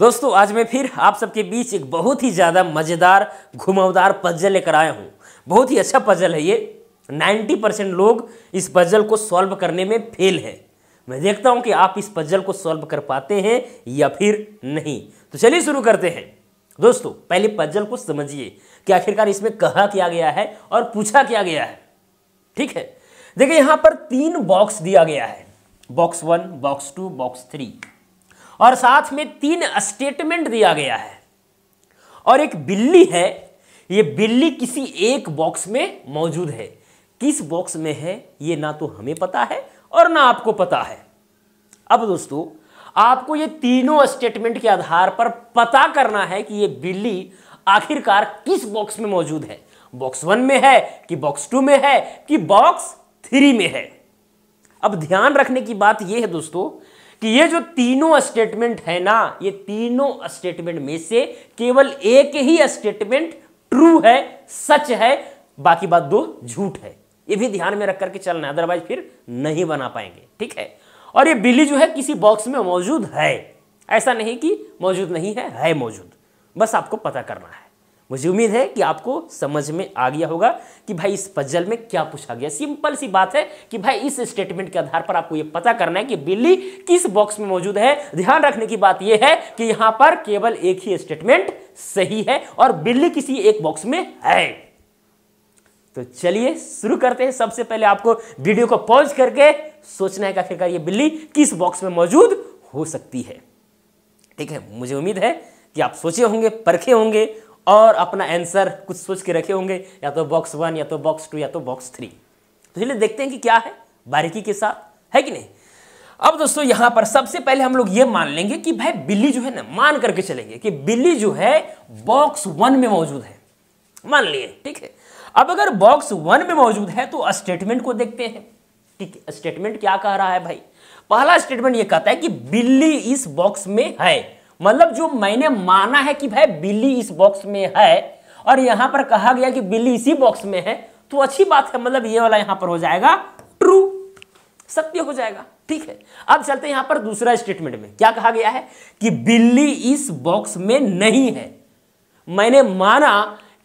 दोस्तों आज मैं फिर आप सबके बीच एक बहुत ही ज़्यादा मज़ेदार घुमावदार पजल लेकर आया हूँ बहुत ही अच्छा पजल है ये 90 परसेंट लोग इस पजल को सॉल्व करने में फेल है मैं देखता हूं कि आप इस पजल को सॉल्व कर पाते हैं या फिर नहीं तो चलिए शुरू करते हैं दोस्तों पहले पजल को समझिए कि आखिरकार इसमें कहा क्या गया है और पूछा क्या गया है ठीक है देखिए यहां पर तीन बॉक्स दिया गया है box one box two box three और साथ में तीन स्टेटमेंट दिया गया है और एक बिल्ली है ये बिल्ली किसी एक बॉक्स में मौजूद है किस बॉक्स में है ये ना तो हमें पता है और ना आपको पता है अब दोस्तों आपको ये तीनों स्टेटमेंट के आधार पर पता करना है कि ये बिल्ली आखिरकार किस बॉक्स में मौजूद है बॉक्स वन में है कि बॉक्स टू में है कि बॉक्स थ्री में है अब ध्यान रखने की बात यह है दोस्तों कि ये जो तीनों स्टेटमेंट है ना ये तीनों स्टेटमेंट में से केवल एक ही स्टेटमेंट ट्रू है सच है बाकी बात दो झूठ है ये भी ध्यान में रखकर के चलना है अदरवाइज फिर नहीं बना पाएंगे ठीक है और ये बिल्ली जो है किसी बॉक्स में मौजूद है ऐसा नहीं कि मौजूद नहीं है है मौजूद बस आपको पता करना है मुझे उम्मीद है कि आपको समझ में आ गया होगा कि भाई इस पजल में क्या पूछा गया सिंपल सी बात है कि भाई इस स्टेटमेंट के आधार पर आपको यह पता करना है कि बिल्ली किस बॉक्स में मौजूद है ध्यान रखने की बात यह है कि यहां पर केवल एक ही स्टेटमेंट सही है और बिल्ली किसी एक बॉक्स में है तो चलिए शुरू करते हैं सबसे पहले आपको वीडियो को पॉज करके सोचना है कि आखिरकार ये बिल्ली किस बॉक्स में मौजूद हो सकती है ठीक है मुझे उम्मीद है कि आप सोचे होंगे परखे होंगे और अपना आंसर कुछ सोच के रखे होंगे या तो बॉक्स वन या तो बॉक्स टू या तो बॉक्स थ्री तो चलिए देखते हैं कि क्या है बारीकी के साथ है कि नहीं अब दोस्तों यहां पर सबसे पहले हम लोग ये मान लेंगे कि भाई बिल्ली जो है ना मान करके चलेंगे कि बिल्ली जो है बॉक्स वन में मौजूद है मान लिए ठीक है अब अगर बॉक्स वन में मौजूद है तो स्टेटमेंट को देखते हैं ठीक है स्टेटमेंट क्या कह रहा है भाई पहला स्टेटमेंट ये कहता है कि बिल्ली इस बॉक्स में है मतलब जो मैंने माना है कि भाई बिल्ली इस बॉक्स में है और यहां पर कहा गया कि बिल्ली इसी बॉक्स में है तो अच्छी बात है मतलब ये वाला यहां पर हो जाएगा ट्रू सत्य हो जाएगा ठीक है अब चलते हैं यहां पर दूसरा स्टेटमेंट में क्या कहा गया है कि बिल्ली इस बॉक्स में नहीं है मैंने माना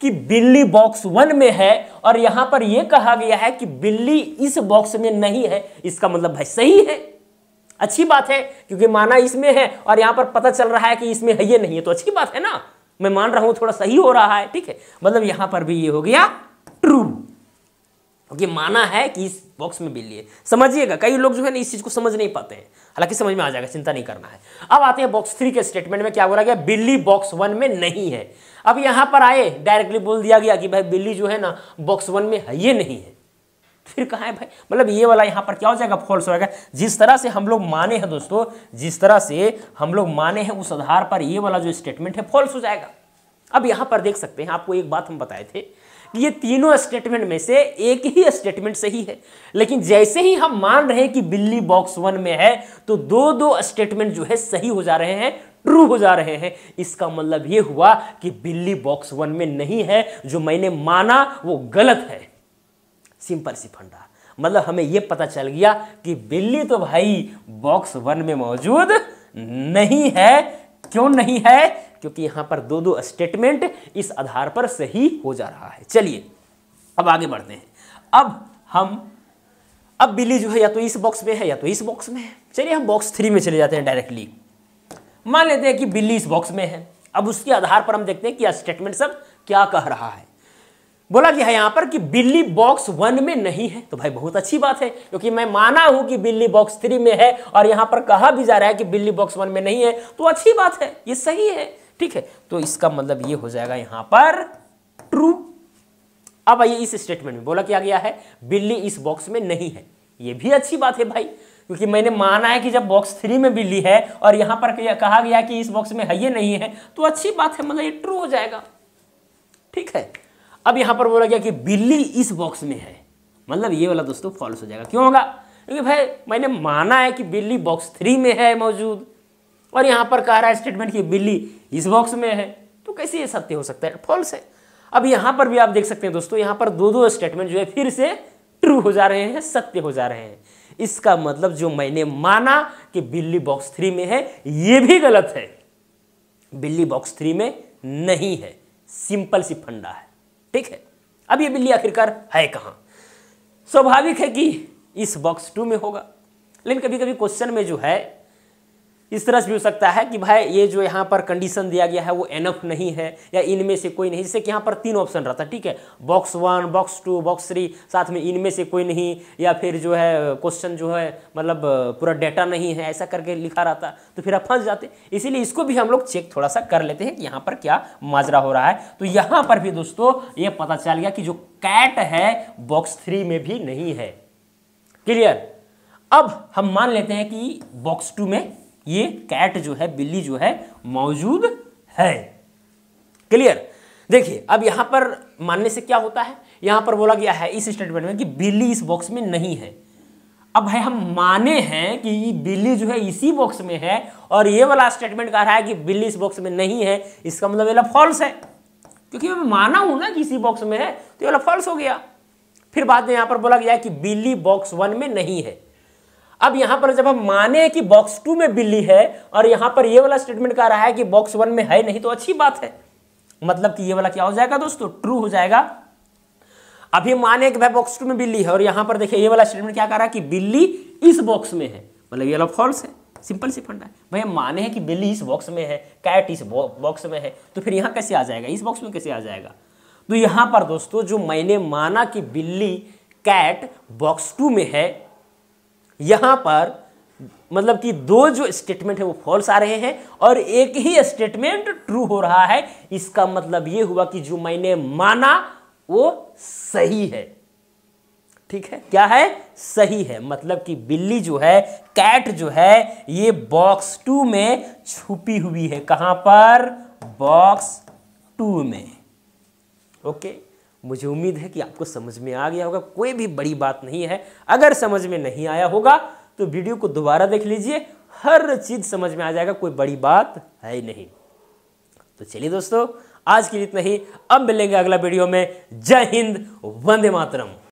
कि बिल्ली बॉक्स वन में है और यहां पर यह कहा गया है कि बिल्ली इस बॉक्स में नहीं है इसका मतलब भाई सही है अच्छी बात है क्योंकि माना इसमें है और यहां पर पता चल रहा है कि इसमें है ये नहीं है तो अच्छी बात है ना मैं मान रहा हूं थोड़ा सही हो रहा है ठीक है मतलब यहां पर भी ये हो गया ट्रू क्योंकि माना है कि इस बॉक्स में बिल्ली है समझिएगा कई लोग जो है ना इस चीज को समझ नहीं पाते हैं हालांकि समझ में आ जाएगा चिंता नहीं करना है अब आते हैं बॉक्स थ्री के स्टेटमेंट में क्या बोला गया बिल्ली बॉक्स वन में नहीं है अब यहां पर आए डायरेक्टली बोल दिया गया कि भाई बिल्ली जो है ना बॉक्स वन में है ये नहीं है फिर कहाँ है भाई मतलब ये वाला यहाँ पर क्या हो जाएगा फॉल्स हो जाएगा जिस तरह से हम लोग माने हैं दोस्तों जिस तरह से हम लोग माने हैं उस आधार पर ये वाला जो स्टेटमेंट है फॉल्स हो जाएगा अब यहाँ पर देख सकते हैं आपको एक बात हम बताए थे कि ये तीनों स्टेटमेंट में से एक ही स्टेटमेंट सही है लेकिन जैसे ही हम मान रहे हैं कि बिल्ली बॉक्स वन में है तो दो दो स्टेटमेंट जो है सही हो जा रहे हैं ट्रू हो जा रहे हैं इसका मतलब ये हुआ कि बिल्ली बॉक्स वन में नहीं है जो मैंने माना वो गलत है सिंपल सी फंडा मतलब हमें यह पता चल गया कि बिल्ली तो भाई बॉक्स वन में मौजूद नहीं है क्यों नहीं है क्योंकि यहां पर दो दो स्टेटमेंट इस आधार पर सही हो जा रहा है चलिए अब आगे बढ़ते हैं अब हम अब बिल्ली जो है या तो इस बॉक्स में है या तो इस बॉक्स में है चलिए हम बॉक्स थ्री में चले जाते हैं डायरेक्टली मान लेते हैं कि बिल्ली इस बॉक्स में है अब उसके आधार पर हम देखते हैं कि स्टेटमेंट सब क्या कह रहा है बोला गया है हाँ, यहाँ पर कि बिल्ली बॉक्स वन में नहीं है तो भाई बहुत अच्छी बात है क्योंकि मैं माना हूं कि बिल्ली बॉक्स थ्री में है और यहाँ पर कहा भी जा रहा है कि बिल्ली बॉक्स वन में नहीं है तो अच्छी बात है ये सही है ठीक है तो इसका मतलब ये हो जाएगा यहाँ पर ट्रू अब आइए इस स्टेटमेंट में बोला क्या गया है बिल्ली इस बॉक्स में नहीं है ये भी अच्छी बात है भाई क्योंकि मैंने माना है कि जब बॉक्स थ्री में बिल्ली है और यहाँ पर कहा गया कि इस बॉक्स में है ये नहीं है तो अच्छी बात है मतलब ये ट्रू हो जाएगा ठीक है अब यहां पर बोला गया कि बिल्ली इस बॉक्स में है मतलब ये वाला दोस्तों फॉल्स हो जाएगा क्यों होगा क्योंकि भाई मैंने माना है कि बिल्ली बॉक्स थ्री में है मौजूद और यहां पर कह रहा है स्टेटमेंट कि बिल्ली इस बॉक्स में है तो कैसे ये सत्य हो सकता है फॉल्स है अब यहां पर भी आप देख सकते हैं दोस्तों यहां पर दो दो स्टेटमेंट जो है फिर से ट्रू हो जा रहे हैं सत्य हो जा रहे हैं इसका मतलब जो मैंने माना कि बिल्ली बॉक्स थ्री में है ये भी गलत है बिल्ली बॉक्स थ्री में नहीं है सिंपल सी फंडा है ठीक है अब ये बिल्ली आखिरकार है कहाँ स्वाभाविक है कि इस बॉक्स टू में होगा लेकिन कभी कभी क्वेश्चन में जो है इस तरह से भी हो सकता है कि भाई ये जो यहाँ पर कंडीशन दिया गया है वो एनफ नहीं है या इनमें से कोई नहीं जैसे कि यहाँ पर तीन ऑप्शन रहता है ठीक है box one box two box three साथ में इनमें से कोई नहीं या फिर जो है क्वेश्चन जो है मतलब पूरा डेटा नहीं है ऐसा करके लिखा रहता तो फिर आप फंस जाते इसीलिए इसको भी हम लोग चेक थोड़ा सा कर लेते हैं कि यहाँ पर क्या माजरा हो रहा है तो यहाँ पर भी दोस्तों ये पता चल गया कि जो कैट है बॉक्स थ्री में भी नहीं है क्लियर अब हम मान लेते हैं कि बॉक्स टू में ये कैट जो है बिल्ली जो है मौजूद है क्लियर देखिए अब यहां पर मानने से क्या होता है यहां पर बोला गया है इस स्टेटमेंट में कि बिल्ली इस बॉक्स में नहीं है अब भाई हम माने हैं कि बिल्ली जो है इसी बॉक्स में है और ये वाला स्टेटमेंट कह रहा है कि बिल्ली इस बॉक्स में नहीं है इसका मतलब वाला फॉल्स है क्योंकि मैं माना हूं ना कि इसी बॉक्स में है तो ये वाला फॉल्स हो गया फिर बाद में यहां पर बोला गया कि बिल्ली बॉक्स वन में नहीं है अब यहां पर जब हम माने कि बॉक्स टू में बिल्ली है और यहां पर ये वाला स्टेटमेंट कह रहा है कि बॉक्स वन में है नहीं तो अच्छी बात है मतलब कि ये वाला क्या हो जाएगा दोस्तों ट्रू हो जाएगा अभी माने कि भाई बॉक्स टू में बिल्ली है और यहां पर देखिए ये वाला स्टेटमेंट क्या कह रहा है कि बिल्ली इस बॉक्स में है मतलब ये वाला फॉल्स है सिंपल सी फंडा है भैया माने हैं कि बिल्ली इस बॉक्स में है कैट इस बॉक्स में है तो फिर यहां कैसे आ जाएगा इस बॉक्स में कैसे आ जाएगा तो यहां पर दोस्तों जो मैंने माना कि बिल्ली कैट बॉक्स टू में है यहां पर मतलब कि दो जो स्टेटमेंट है वो फॉल्स आ रहे हैं और एक ही स्टेटमेंट ट्रू हो रहा है इसका मतलब ये हुआ कि जो मैंने माना वो सही है ठीक है क्या है सही है मतलब कि बिल्ली जो है कैट जो है ये बॉक्स टू में छुपी हुई है कहां पर बॉक्स टू में ओके मुझे उम्मीद है कि आपको समझ में आ गया होगा कोई भी बड़ी बात नहीं है अगर समझ में नहीं आया होगा तो वीडियो को दोबारा देख लीजिए हर चीज़ समझ में आ जाएगा कोई बड़ी बात है नहीं तो चलिए दोस्तों आज के लिए इतना ही अब मिलेंगे अगला वीडियो में जय हिंद वंदे मातरम